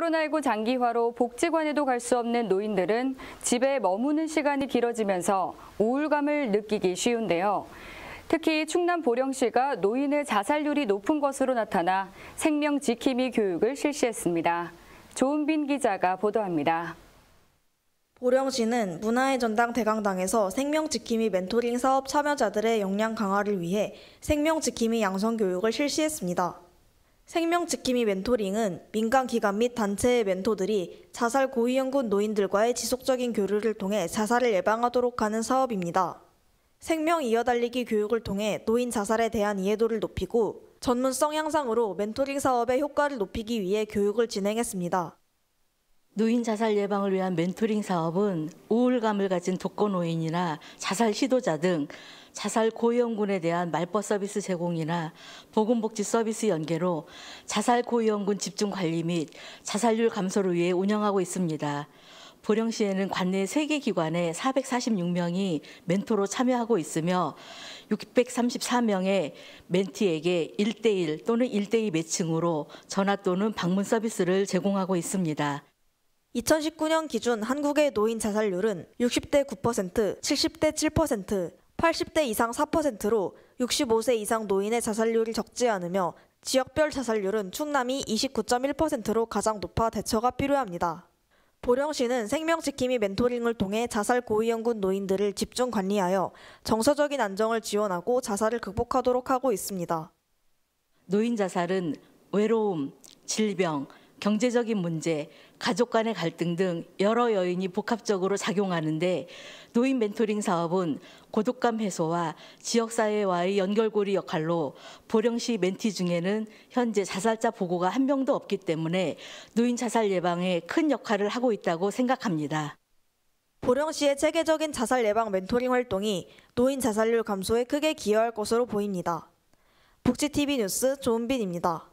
코로나19 장기화로 복지관에도 갈 수 없는 노인들은 집에 머무는 시간이 길어지면서 우울감을 느끼기 쉬운데요. 특히 충남 보령시가 노인의 자살률이 높은 것으로 나타나 생명 지킴이 교육을 실시했습니다. 조은빈 기자가 보도합니다. 보령시는 문화의 전당 대강당에서 생명지킴이 멘토링 사업 참여자들의 역량 강화를 위해 생명지킴이 양성 교육을 실시했습니다. 생명지킴이 멘토링은 민간기관 및 단체의 멘토들이 자살 고위험군 노인들과의 지속적인 교류를 통해 자살을 예방하도록 하는 사업입니다. 생명 이어달리기 교육을 통해 노인 자살에 대한 이해도를 높이고 전문성 향상으로 멘토링 사업의 효과를 높이기 위해 교육을 진행했습니다. 노인 자살 예방을 위한 멘토링 사업은 우울감을 가진 독거노인이나 자살 시도자 등 자살 고위험군에 대한 말벗 서비스 제공이나 보건복지 서비스 연계로 자살 고위험군 집중 관리 및 자살률 감소를 위해 운영하고 있습니다. 보령시에는 관내 세개 기관에 446명이 멘토로 참여하고 있으며 634명의 멘티에게 1대1 또는 1대2 매칭으로 전화 또는 방문 서비스를 제공하고 있습니다. 2019년 기준 한국의 노인 자살률은 60대 9%, 70대 7%, 80대 이상 4%로 65세 이상 노인의 자살률이 적지 않으며 지역별 자살률은 충남이 29.1%로 가장 높아 대처가 필요합니다. 보령시는 생명지킴이 멘토링을 통해 자살 고위험군 노인들을 집중 관리하여 정서적인 안정을 지원하고 자살을 극복하도록 하고 있습니다. 노인 자살은 외로움, 질병, 경제적인 문제, 가족 간의 갈등 등 여러 여인이 복합적으로 작용하는데 노인 멘토링 사업은 고독감 해소와 지역사회와의 연결고리 역할로 보령시 멘티 중에는 현재 자살자 보고가 한 명도 없기 때문에 노인 자살 예방에 큰 역할을 하고 있다고 생각합니다. 보령시의 체계적인 자살 예방 멘토링 활동이 노인 자살률 감소에 크게 기여할 것으로 보입니다. 북지TV 뉴스 조은빈입니다.